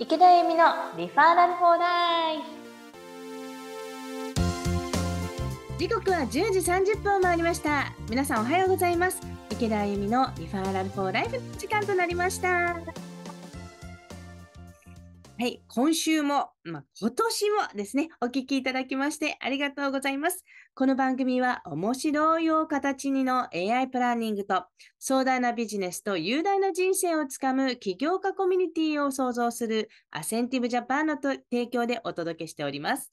池田恵美のリファーラルフォーライフ時刻は10時30分を回りました皆さんおはようございます池田恵美のリファーラルフォーライフ時間となりましたはい今週もまあ、今年もですねお聞きいただきましてありがとうございますこの番組は面白いを形にの AI プランニングと壮大なビジネスと雄大な人生をつかむ起業家コミュニティを創造するアセンティブジャパンの提供でお届けしております。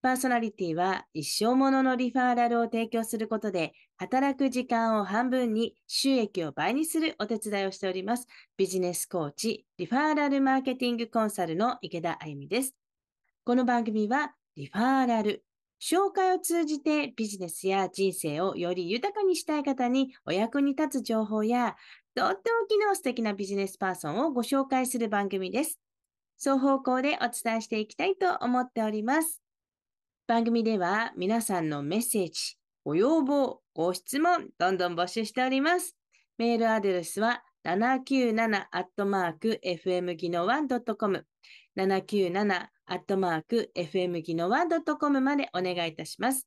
パーソナリティは一生もののリファーラルを提供することで、働く時間を半分に収益を倍にするお手伝いをしております。ビジネスコーチ、リファーラルマーケティングコンサルの池田あゆみです。この番組は、リファーラル、紹介を通じてビジネスや人生をより豊かにしたい方にお役に立つ情報や、とっておきの素敵なビジネスパーソンをご紹介する番組です。双方向でお伝えしていきたいと思っております。番組では皆さんのメッセージ、ご要望、ご質問、どんどん募集しております。メールアドレスは 797-fm 技能 1.com 797-FM 技能は c o までお願いいたします。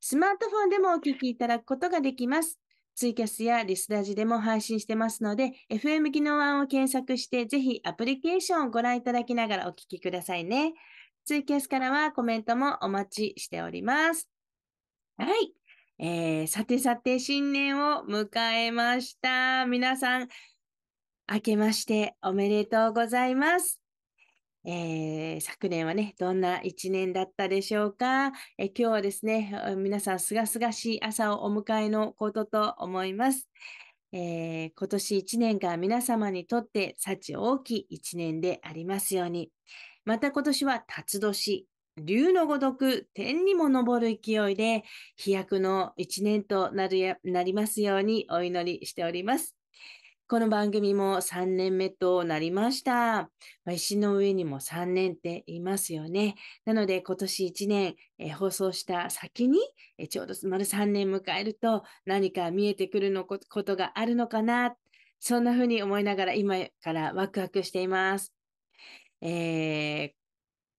スマートフォンでもお聞きいただくことができます。ツイキャスやリスラジでも配信してますので、FM 技能ンを検索して、ぜひアプリケーションをご覧いただきながらお聞きくださいね。ツイキャスからはコメントもお待ちしております。はい。えー、さてさて新年を迎えました。皆さん、明けましておめでとうございます。えー、昨年はね、どんな一年だったでしょうか、えー、今日はですね、皆さんすがすがしい朝をお迎えのことと思います。えー、今年一年が皆様にとって幸大きい一年でありますように。また今年は辰年、竜のごとく天にも昇る勢いで飛躍の一年となるや、なりますようにお祈りしております。この番組も3年目となりました。ま石の上にも3年って言いますよね。なので今年1年、え放送した先に、えちょうど丸3年迎えると何か見えてくるのことがあるのかな。そんなふうに思いながら今からワクワクしています。えー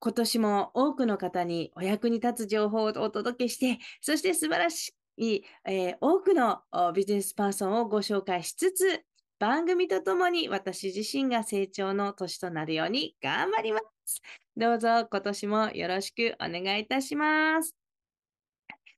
今年も多くの方にお役に立つ情報をお届けして、そして素晴らしい、えー、多くのビジネスパーソンをご紹介しつつ、番組とともに私自身が成長の年となるように頑張ります。どうぞ今年もよろしくお願いいたします。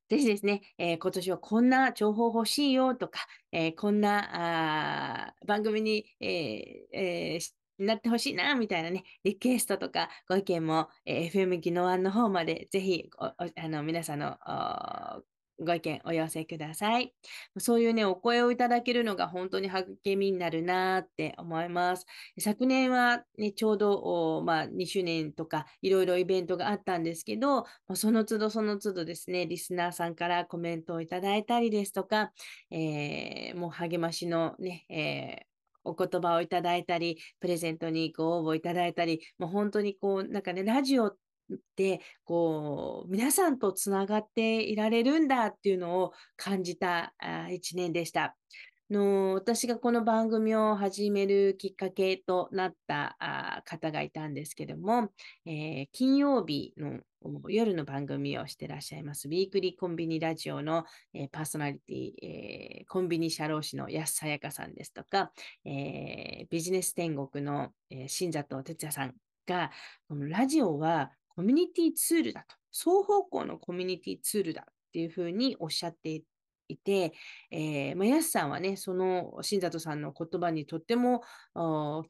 ぜひですね、えー、今年はこんな情報欲しいよとか、えー、こんなあ番組に、えー、なってほしいな、みたいなね、リクエストとかご意見も、えー、FM 技能案の方までぜひあの皆さんのご意見お寄せください。そういうね、お声をいただけるのが本当に励みになるなって思います。昨年はね、ちょうど、まあ、2周年とかいろいろイベントがあったんですけど、その都度その都度ですね、リスナーさんからコメントをいただいたりですとか、えー、もう励ましのね、えーお言葉をいただいたり、プレゼントにご応募いただいたり、もう本当にこう、なんかね、ラジオっで、こう、皆さんとつながっていられるんだっていうのを感じた一年でした。の私がこの番組を始めるきっかけとなった方がいたんですけども、えー、金曜日の夜の番組をしてらっしゃいます、ウィークリーコンビニラジオの、えー、パーソナリティ、えー、コンビニ社労士の安さやかさんですとか、えビジネス天国の、え新里哲也さんが、このラジオはコミュニティツールだと、双方向のコミュニティツールだっていうふうにおっしゃっていて、えー、まさんはね、その新里さんの言葉にとっても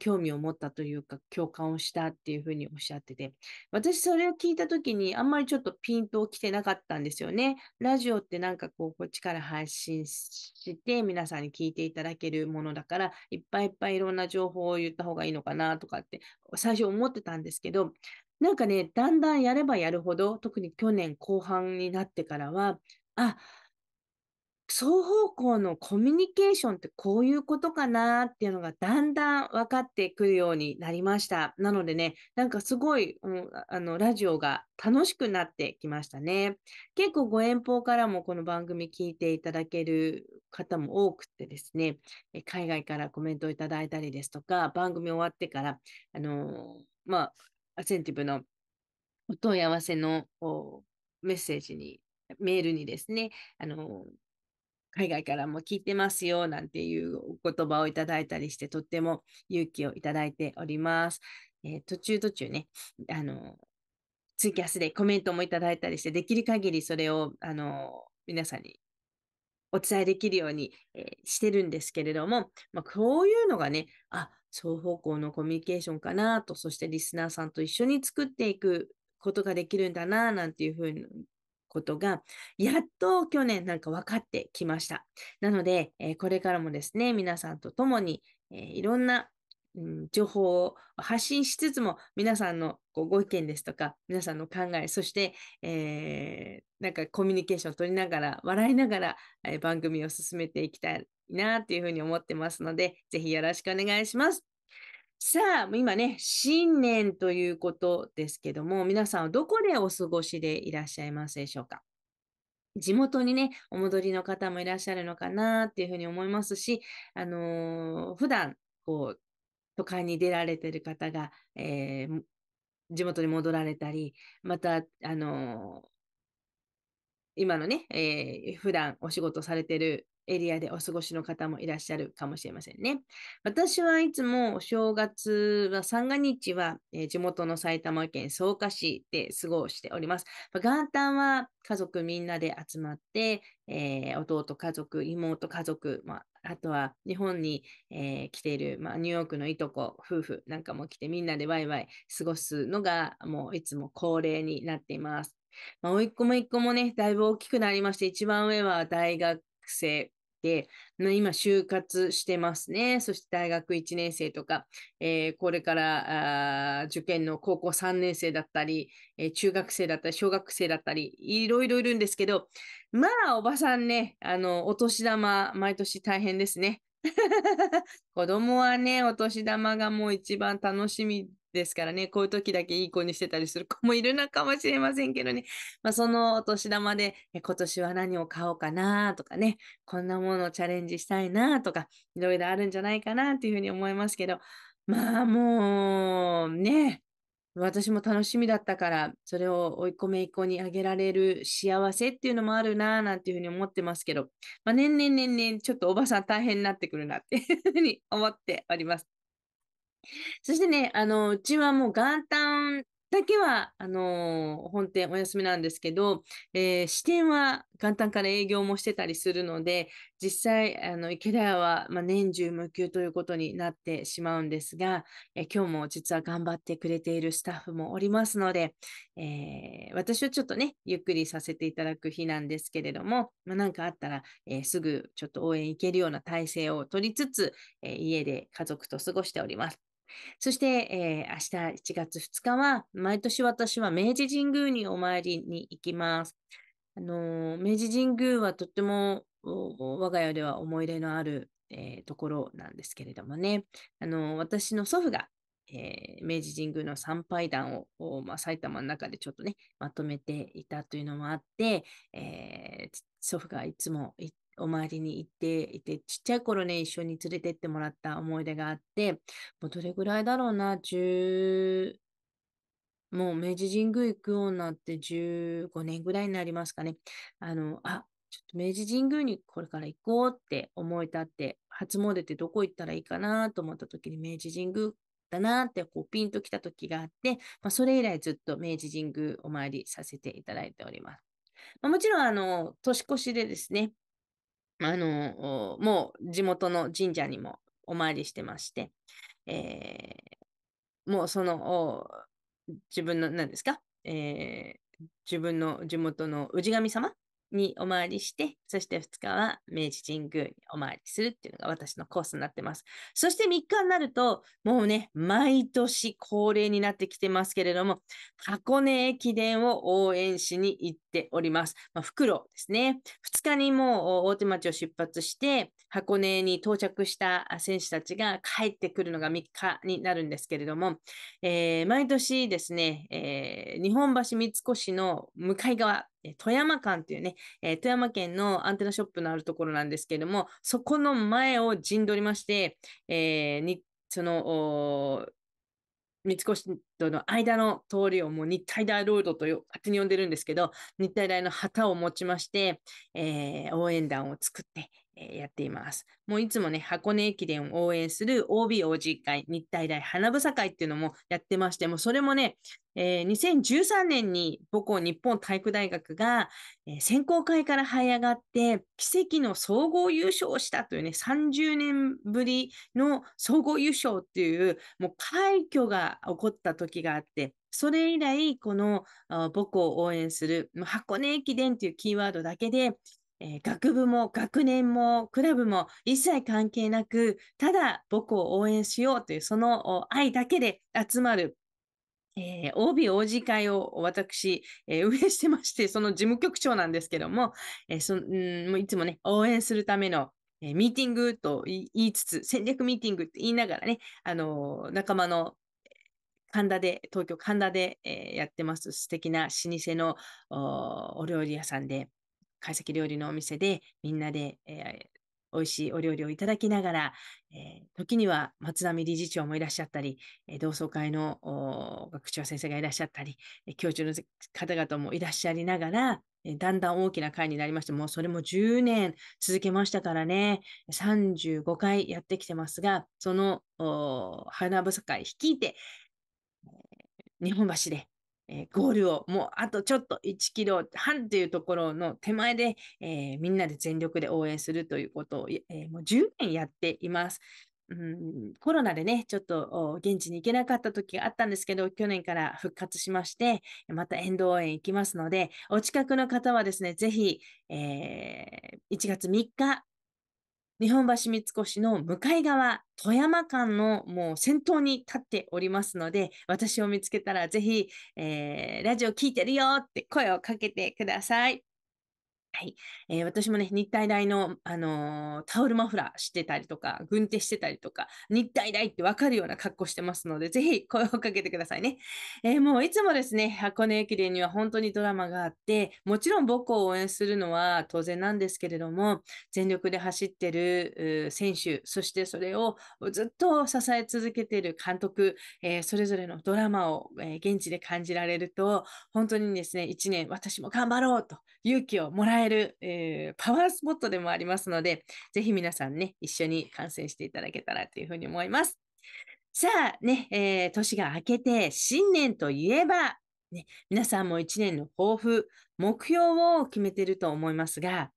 興味を持ったというか、共感をしたっていうふうにおっしゃってて、私それを聞いた時にあんまりちょっとピンときてなかったんですよね。ラジオってなんかこう、こっちから配信して皆さんに聞いていただけるものだから、いっぱいいっぱいいろんな情報を言った方がいいのかなとかって最初思ってたんですけど、なんかね、だんだんやればやるほど、特に去年後半になってからは、あ、双方向のコミュニケーションってこういうことかなっていうのがだんだん分かってくるようになりました。なのでね、なんかすごい、うん、あの、ラジオが楽しくなってきましたね。結構ご遠方からもこの番組聞いていただける方も多くてですね、海外からコメントをいただいたりですとか、番組終わってから、あの、まあ、アセンティブのお問い合わせのメッセージに、メールにですね、あの、海外からも聞いてますよ、なんていうお言葉をいただいたりして、とっても勇気をいただいております。えー、途中途中ね、あの、ツイキャスでコメントもいただいたりして、できる限りそれを、あの、皆さんにお伝えできるように、えー、してるんですけれども、まあ、こういうのがね、あ、双方向のコミュニケーションかなと、そしてリスナーさんと一緒に作っていくことができるんだな、なんていうふうなことが、やっと去年なんか分かってきました。なので、えー、これからもですね、皆さんと共に、えー、いろんな、うん、情報を発信しつつも、皆さんのご意見ですとか、皆さんの考え、そして、えー、なんかコミュニケーションを取りながら、笑いながら、え番組を進めていきたいいなっていうふうに思ってますので、ぜひよろしくお願いします。さあ、今ね、新年ということですけども、皆さんはどこでお過ごしでいらっしゃいますでしょうか地元にね、お戻りの方もいらっしゃるのかなっていうふうに思いますし、あのー、普段、こう、都会に出られてる方が、えー、地元に戻られたり、また、あのー、今のね、えー、普段お仕事されてるエリアでお過ごしの方もいらっしゃるかもしれませんね。私はいつも正月は三が日は、地元の埼玉県草加市で過ごしております。元旦は家族みんなで集まって、えー、弟家族、妹家族、まあ、あとは日本に、えー、来ている、まあ、ニューヨークのいとこ、夫婦なんかも来てみんなでワイワイ過ごすのがもういつも恒例になっています。まあ、おいっ子もいっ子もね、だいぶ大きくなりまして、一番上は大学生で、今、就活してますね。そして大学1年生とか、えー、これから受験の高校3年生だったり、えー、中学生だったり、小学生だったり、いろいろいるんですけど、まあ、おばさんね、あの、お年玉、毎年大変ですね。子供はね、お年玉がもう一番楽しみですからね、こういう時だけいい子にしてたりする子もいるのかもしれませんけどね、まあ、そのお年玉で今年は何を買おうかなとかね、こんなものをチャレンジしたいなとか、いろいろあるんじゃないかなっていうふうに思いますけど、まあもうね、私も楽しみだったから、それを追い込め一個にあげられる幸せっていうのもあるなぁなんていうふうに思ってますけど、まあ、年々年々ちょっとおばさん大変になってくるなっていうふうに思っております。そしてね、あの、うちはもう元旦だけは、あの本店お休みなんですけど、えー、支店は元旦から営業もしてたりするので、実際、あの、池田屋は、まあ、年中無休ということになってしまうんですが、えー、今日も実は頑張ってくれているスタッフもおりますので、えー、私はちょっとね、ゆっくりさせていただく日なんですけれども、まあ、なんかあったら、えー、すぐちょっと応援行けるような体制を取りつつ、え家で家族と過ごしております。そして、えー、明日1月2日は、毎年私は明治神宮にお参りに行きます。あのー、明治神宮はとっても我が家では思い入れのある、えー、ところなんですけれどもね、あのー、私の祖父が、えー、明治神宮の参拝団を、まあ、埼玉の中でちょっとね、まとめていたというのもあって、え祖父がいつも行っお参りに行っていて、ちっちゃい頃ね、一緒に連れてってもらった思い出があって、もうどれぐらいだろうな、10、もう明治神宮行くようになって15年ぐらいになりますかね。あの、あ、ちょっと明治神宮にこれから行こうって思い立って、初詣ってどこ行ったらいいかなと思った時に明治神宮だなってこうピンときた時があって、まあ、それ以来ずっと明治神宮お参りさせていただいております。まあ、もちろん、あの、年越しでですね、あの、もう地元の神社にもお参りしてまして、えー、もうその、自分の、何ですか、えー、自分の地元の氏神様にお参りして、そして2日は明治神宮にお参りするっていうのが私のコースになってます。そして3日になると、もうね、毎年恒例になってきてますけれども、箱根駅伝を応援しに行っております。まあ、袋ですね。2日にもう大手町を出発して、箱根に到着した選手たちが帰ってくるのが3日になるんですけれども、えー、毎年ですね、えー、日本橋三越の向かい側、富山間というね、えー、富山県のアンテナショップのあるところなんですけれども、そこの前を陣取りまして、えにその、三越との間の通りをもう日体大ロードと勝手に呼んでるんですけど、日体大の旗を持ちまして、えー、応援団を作って、えやっています。もういつもね、箱根駅伝を応援する OBOG 会、日体大花房会っていうのもやってまして、もうそれもね、えー、2013年に母校日本体育大学が、えー、選考会から這い上がって奇跡の総合優勝をしたというね、30年ぶりの総合優勝っていう、もう快挙が起こった時があって、それ以来、この母校を応援する箱根駅伝っていうキーワードだけで、えー、学部も学年もクラブも一切関係なく、ただ僕を応援しようというその愛だけで集まるえー、o b 王子会を私、えー、運営してまして、その事務局長なんですけども、えー、そんもういつもね、応援するための、えミーティングと言いつつ、戦略ミーティングって言いながらね、あの仲間の神田で、東京神田で、えやってます。素敵な老舗のお料理屋さんで、懐石料理のお店でみんなで、えー、美味しいお料理をいただきながら、えー、時には松並理事長もいらっしゃったり、えー、同窓会の学長先生がいらっしゃったり、え教授の方々もいらっしゃりながら、えだんだん大きな会になりまして、もうそれも10年続けましたからね、35回やってきてますが、その花房会率いて、日本橋でえー、ゴールをもうあとちょっと1キロ半というところの手前で、えー、みんなで全力で応援するということを、えー、もう10年やっています。うん、コロナでね、ちょっと現地に行けなかった時があったんですけど、去年から復活しまして、また沿道応援行きますので、お近くの方はですね、ぜひ、えー、1月3日日本橋三越の向かい側、富山間のもう先頭に立っておりますので、私を見つけたらぜひ、えー、ラジオ聞いてるよって声をかけてください。はい。えー、私もね、日体大の、あのー、タオルマフラーしてたりとか、軍手してたりとか、日体大ってわかるような格好してますので、ぜひ声をかけてくださいね。えー、もういつもですね、箱根駅伝には本当にドラマがあって、もちろん母校を応援するのは当然なんですけれども、全力で走ってる選手、そしてそれをずっと支え続けている監督、えー、それぞれのドラマを、え現地で感じられると、本当にですね、一年私も頑張ろうと、勇気をもらえる、えー、パワースポットでもありますので、ぜひ皆さんね、一緒に観戦していただけたらというふうに思います。さあね、えー、年が明けて新年といえば、ね、皆さんも一年の抱負、目標を決めてると思いますが、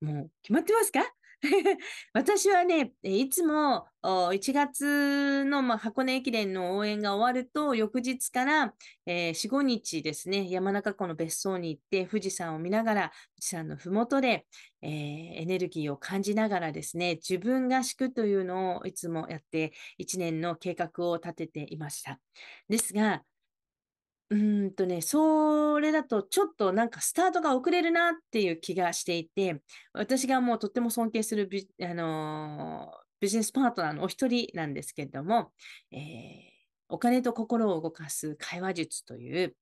もう決まってますか 私はね、いつも1月の、まあ、箱根駅伝の応援が終わると、翌日から、えー、4、5日ですね、山中湖の別荘に行って、富士山を見ながら、富士山のふもとで、えー、エネルギーを感じながらですね、自分合宿というのをいつもやって、1年の計画を立てていました。ですが、うんとね、それだとちょっとなんかスタートが遅れるなっていう気がしていて、私がもうとっても尊敬するビ,、あのー、ビジネスパートナーのお一人なんですけれども、えー、お金と心を動かす会話術という、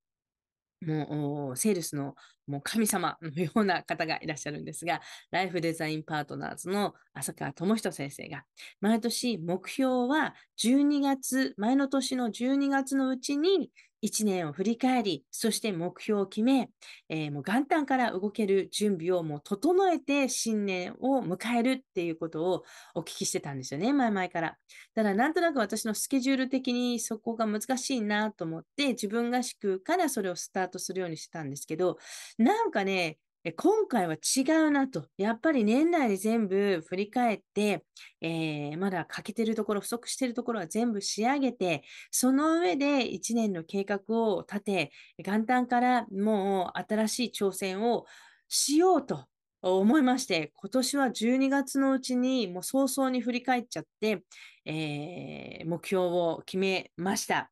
もう、セールスのもう神様のような方がいらっしゃるんですが、ライフデザインパートナーズの浅川智人先生が、毎年目標は12月、前の年の12月のうちに1年を振り返り、そして目標を決め、えー、もう元旦から動ける準備をもう整えて新年を迎えるっていうことをお聞きしてたんですよね、前々から。ただなんとなく私のスケジュール的にそこが難しいなと思って、自分合宿からそれをスタートするようにしてたんですけど、なんかね、今回は違うなと。やっぱり年内に全部振り返って、えー、まだ欠けてるところ、不足してるところは全部仕上げて、その上で1年の計画を立て、元旦からもう新しい挑戦をしようと思いまして、今年は12月のうちにもう早々に振り返っちゃって、えー、目標を決めました。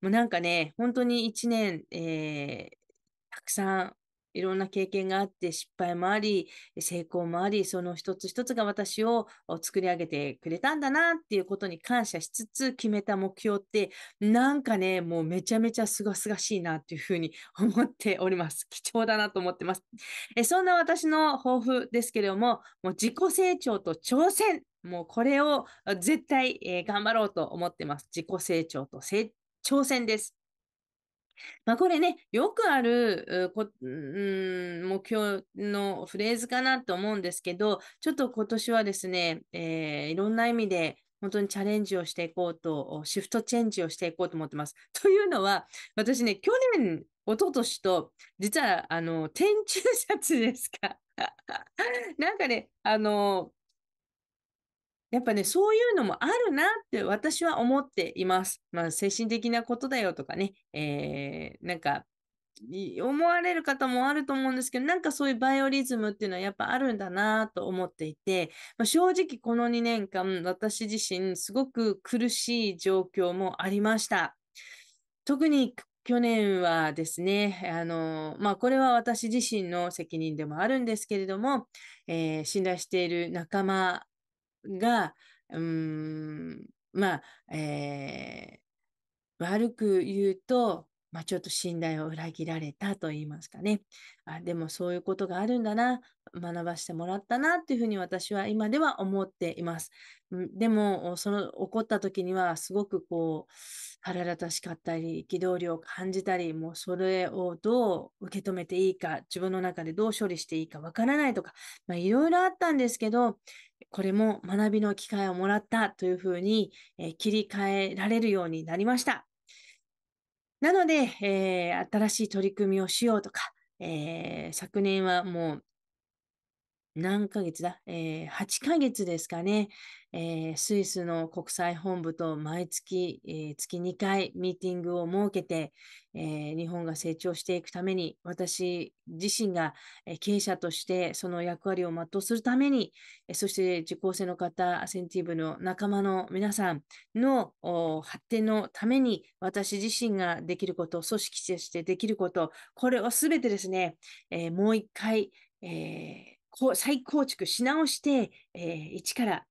もうなんかね、本当に1年、えー、たくさんいろんな経験があって失敗もあり、成功もあり、その一つ一つが私を作り上げてくれたんだなっていうことに感謝しつつ決めた目標って、なんかね、もうめちゃめちゃすがすがしいなっていうふうに思っております。貴重だなと思ってます。えそんな私の抱負ですけれども、もう自己成長と挑戦。もうこれを絶対、え頑張ろうと思ってます。自己成長と挑戦です。まあ、これね、よくあるこ、うん、目標のフレーズかなと思うんですけど、ちょっと今年はですね、えー、いろんな意味で本当にチャレンジをしていこうと、シフトチェンジをしていこうと思ってます。というのは、私ね、去年、一昨年と、実は、あの、天中シャツですか。なんかね、あの、やっぱね、そういうのもあるなって私は思っています。まあ、精神的なことだよとかね、えー、なんか、思われる方もあると思うんですけど、なんかそういうバイオリズムっていうのはやっぱあるんだなと思っていて、まあ、正直この2年間、私自身すごく苦しい状況もありました。特に去年はですね、あの、まあ、これは私自身の責任でもあるんですけれども、えー、信頼している仲間が、うん、まあ、えー、悪く言うと、まあ、ちょっと信頼を裏切られたと言いますかね。あでもそういうことがあるんだな、学ばしてもらったなっていうふうに私は今では思っています。でも、その起こった時にはすごくこう、腹立たしかったり、憤りを感じたり、もうそれをどう受け止めていいか、自分の中でどう処理していいかわからないとか、まあ、いろいろあったんですけど、これも学びの機会をもらったというふうに、え切り替えられるようになりました。なので、えー、新しい取り組みをしようとか、えー、昨年はもう何ヶ月だ、えー、8ヶ月ですかね、えー、スイスの国際本部と毎月、えー、月2回ミーティングを設けて、え日本が成長していくために、私自身が経営者としてその役割を全うするために、そして受講生の方、アセンティブの仲間の皆さんの発展のために、私自身ができること、組織としてできること、これをすべてですね、えもう一回、えこう再構築し直して、えー、一から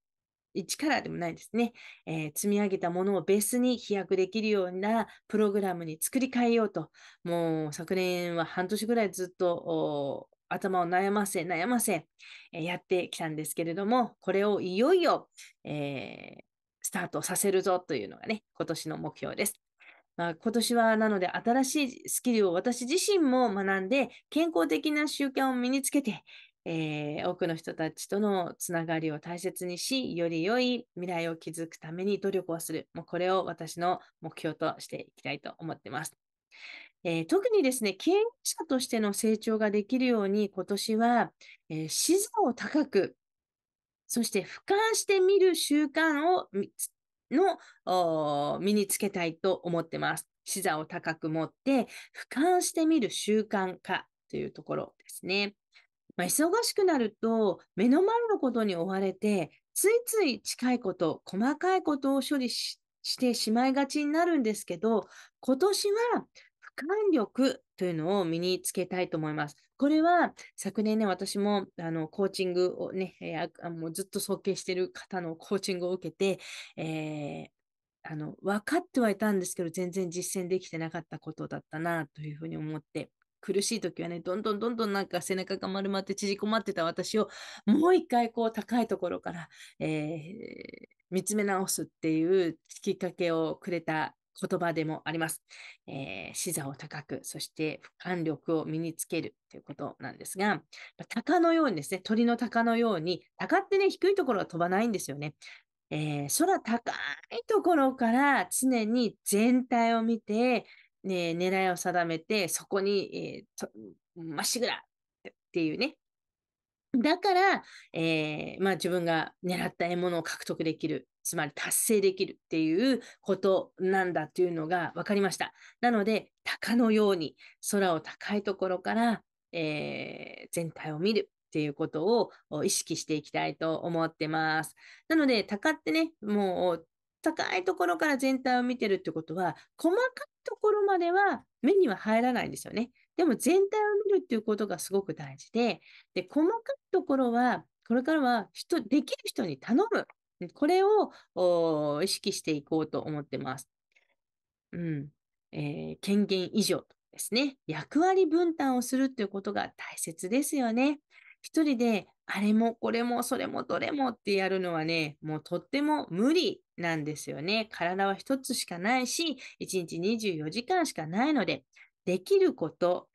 一からでもないですね、えー、積み上げたものをベースに飛躍できるようなプログラムに作り変えようと、もう昨年は半年ぐらいずっと頭を悩ませ、悩ませ、えー、やってきたんですけれども、これをいよいよ、えー、スタートさせるぞというのがね、今年の目標です。まあ、今年はなので新しいスキルを私自身も学んで健康的な習慣を身につけて、えー、多くの人たちとのつながりを大切にし、より良い未来を築くために努力をする。もうこれを私の目標としていきたいと思ってます。えー、特にですね、経営者としての成長ができるように、今年は、えー、視座を高く、そして俯瞰してみる習慣をの身につけたいと思ってます。視座を高く持って、俯瞰してみる習慣化というところですね。まあ、忙しくなると、目の前のことに追われて、ついつい近いこと、細かいことを処理ししてしまいがちになるんですけど、今年は俯瞰力というのを身につけたいと思います。これは昨年ね、私もあのコーチングをね、えー、もうずっと尊敬してる方のコーチングを受けて、えーあの、分かってはいたんですけど、全然実践できてなかったことだったな、というふうに思って苦しい時はね、どんどんどんどんなんか背中が丸まって縮こまってた私を、もう一回こう高いところから、えー、見つめ直すっていうきっかけをくれた言葉でもあります。えー、視座を高く、そして俯瞰力を身につけるということなんですが、鷹のようにですね、鳥の鷹のように、鷹ってね、低いところは飛ばないんですよね。えー、空高いところから常に全体を見て、ね、狙いを定めて、そこに、えー、と、まっしぐらっていうね。だから、えー、まあ自分が狙った獲物を獲得できる。つまり達成できるっていうことなんだっていうのが分かりました。なので、鷹のように空を高いところから、えー、全体を見るっていうことを意識していきたいと思ってます。なので、鷹ってね、もう高いところから全体を見てるってことは、細かいところまでは目には入らないんですよね。でも全体を見るっていうことがすごく大事で、で、細かいところは、これからは人、できる人に頼む。これを意識していこうと思ってます。うん。えー、権限以上ですね。役割分担をするということが大切ですよね。一人であれもこれもそれもどれもってやるのはね、もうとっても無理なんですよね。体は一つしかないし、一日24時間しかないので、できること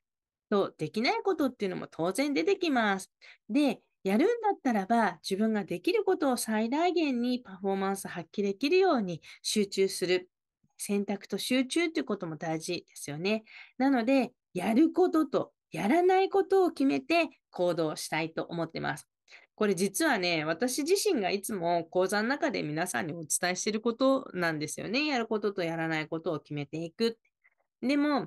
とできないことっていうのも当然出てきます。で、やるんだったらば、自分ができることを最大限にパフォーマンス発揮できるように集中する。選択と集中っていうことも大事ですよね。なので、やることとやらないことを決めて行動したいと思ってます。これ実はね、私自身がいつも講座の中で皆さんにお伝えしてることなんですよね。やることとやらないことを決めていく。でも、や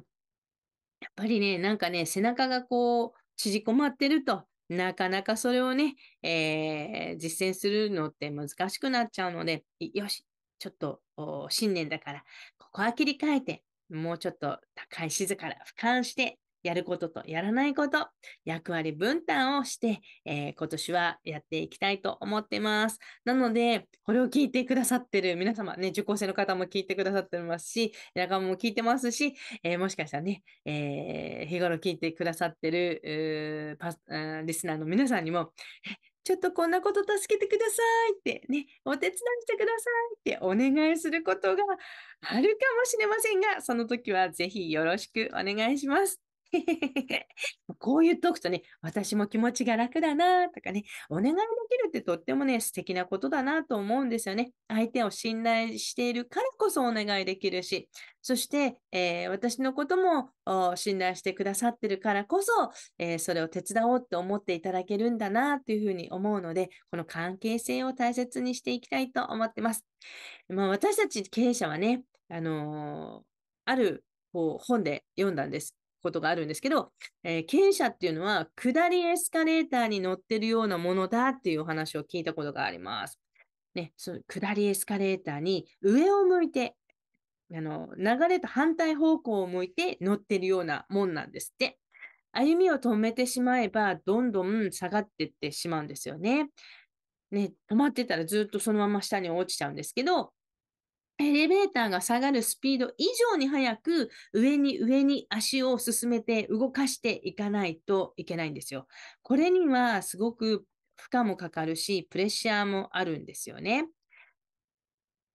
っぱりね、なんかね、背中がこう、縮こまってると、なかなかそれをね、えー、実践するのって難しくなっちゃうので、よし、ちょっと新年だから、ここは切り替えて、もうちょっと高い静から俯瞰してやることとやらないこと、役割分担をして、えー、今年はやっていきたいと思ってます。なので、これを聞いてくださってる皆様、ね、受講生の方も聞いてくださってますし、仲間も聞いてますし、えー、もしかしたらね、えー、日頃聞いてくださってる、パス、リスナーの皆さんにも、ちょっとこんなこと助けてくださいってね、お手伝いしてくださいってお願いすることがあるかもしれませんが、その時はぜひよろしくお願いします。こう言っとくとね、私も気持ちが楽だなとかね、お願いできるってとってもね、素敵なことだなと思うんですよね。相手を信頼しているからこそお願いできるし、そして、えー、私のことも信頼してくださってるからこそ、えー、それを手伝おうと思っていただけるんだなというふうに思うので、この関係性を大切にしていきたいと思ってます。まあ、私たち経営者はね、あのー、ある本で読んだんです。ことがあるんですけど、えー、経営っていうのは、下りエスカレーターに乗ってるようなものだっていうお話を聞いたことがあります。ね、その下りエスカレーターに上を向いて、あの流れと反対方向を向いて乗ってるようなもんなんですって。歩みを止めてしまえば、どんどん下がってってしまうんですよね。ね、止まってたらずっとそのまま下に落ちちゃうんですけど、エレベーターが下がるスピード以上に早く上に上に足を進めて動かしていかないといけないんですよ。これにはすごく負荷もかかるし、プレッシャーもあるんですよね。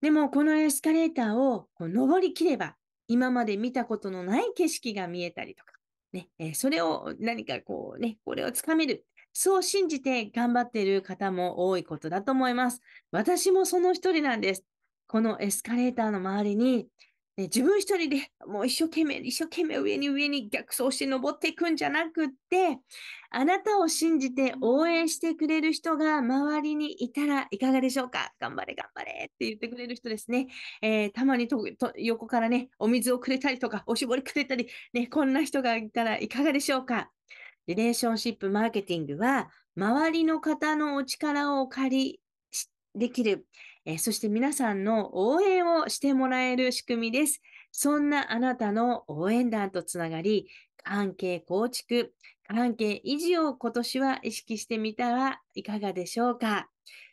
でもこのエスカレーターをこう登りきれば今まで見たことのない景色が見えたりとか、ね、えそれを何かこうね、これをつかめる。そう信じて頑張っている方も多いことだと思います。私もその一人なんです。このエスカレーターの周りに、ね、自分一人でもう一生懸命、一生懸命上に上に逆走して登っていくんじゃなくって、あなたを信じて応援してくれる人が周りにいたらいかがでしょうか頑張れ頑張れって言ってくれる人ですね。えー、たまにと横からね、お水をくれたりとか、おしぼりくれたり、ね、こんな人がいたらいかがでしょうかリレーションシップマーケティングは、周りの方のお力を借り、できるえー、そして皆さんの応援をしてもらえる仕組みです。そんなあなたの応援団とつながり、関係構築、関係維持を今年は意識してみたらいかがでしょうか。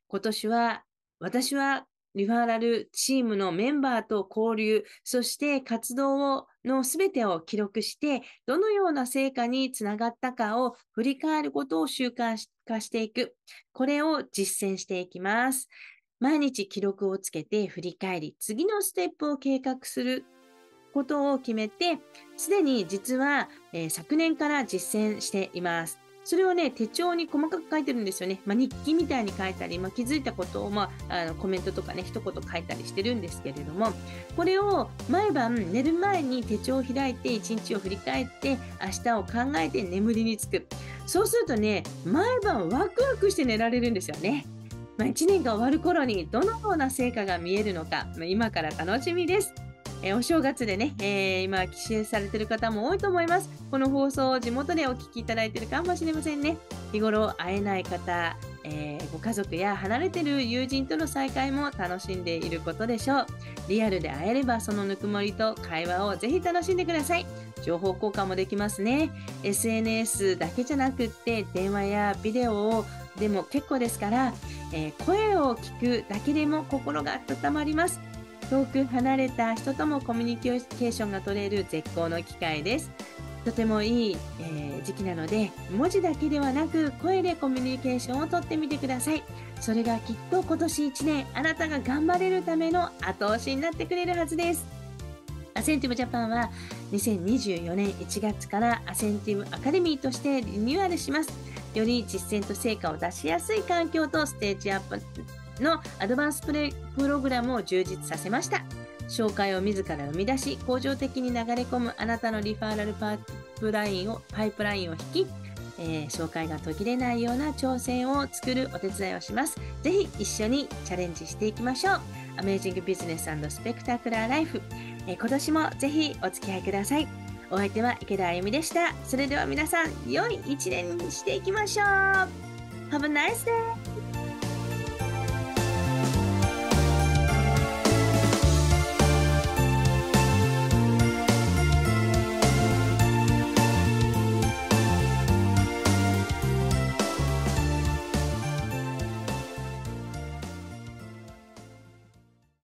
今年は私はリファーラルチームのメンバーと交流、そして活動をの全てを記録して、どのような成果につながったかを振り返ることを習慣化していく。これを実践していきます。毎日記録をつけて振り返り、次のステップを計画することを決めて、すでに実は、えー、昨年から実践しています。それをね、手帳に細かく書いてるんですよね。まあ、日記みたいに書いたり、まあ、気づいたことを、まあ、あのコメントとかね、一言書いたりしてるんですけれども、これを毎晩寝る前に手帳を開いて、一日を振り返って、明日を考えて眠りにつく。そうするとね、毎晩ワクワクして寝られるんですよね。まあ、1年が終わる頃にどのような成果が見えるのか、まあ、今から楽しみです。えー、お正月でね、えー、今帰省されてる方も多いと思います。この放送を地元でお聞きいただいてるかもしれませんね。日頃会えない方、えー、ご家族や離れてる友人との再会も楽しんでいることでしょう。リアルで会えればそのぬくもりと会話をぜひ楽しんでください。情報交換もできますね。SNS だけじゃなくって電話やビデオをでも結構ですから、えー、声を聞くだけでも心が温まります遠く離れた人ともコミュニケーションが取れる絶好の機会ですとてもいい、えー、時期なので文字だけではなく声でコミュニケーションをとってみてくださいそれがきっと今年1年あなたが頑張れるための後押しになってくれるはずですアセンティブジャパンは2024年1月からアセンティブアカデミーとしてリニューアルしますより実践と成果を出しやすい環境とステージアップのアドバンスプログラムを充実させました。紹介を自ら生み出し、向上的に流れ込むあなたのリファーラルパイプラインをパイプラインを引き、えー、紹介が途切れないような挑戦を作るお手伝いをします。ぜひ一緒にチャレンジしていきましょう。アメージングビジネススペクタクラーライフ。えー、今年もぜひお付き合いください。お相手は池田あゆみでした。それでは皆さん、良い一年にしていきましょう !Have a nice day!